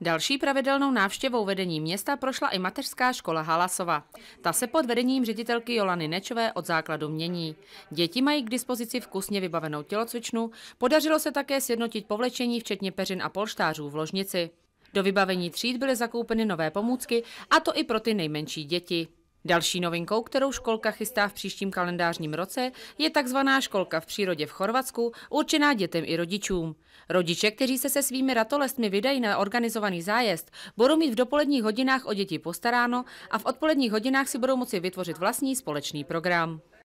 Další pravidelnou návštěvou vedení města prošla i mateřská škola Halasova. Ta se pod vedením ředitelky Jolany Nečové od základu mění. Děti mají k dispozici vkusně vybavenou tělocvičnu, podařilo se také sjednotit povlečení včetně peřin a polštářů v ložnici. Do vybavení tříd byly zakoupeny nové pomůcky, a to i pro ty nejmenší děti. Další novinkou, kterou školka chystá v příštím kalendářním roce, je takzvaná školka v přírodě v Chorvatsku, určená dětem i rodičům. Rodiče, kteří se se svými ratolestmi vydají na organizovaný zájezd, budou mít v dopoledních hodinách o děti postaráno a v odpoledních hodinách si budou moci vytvořit vlastní společný program.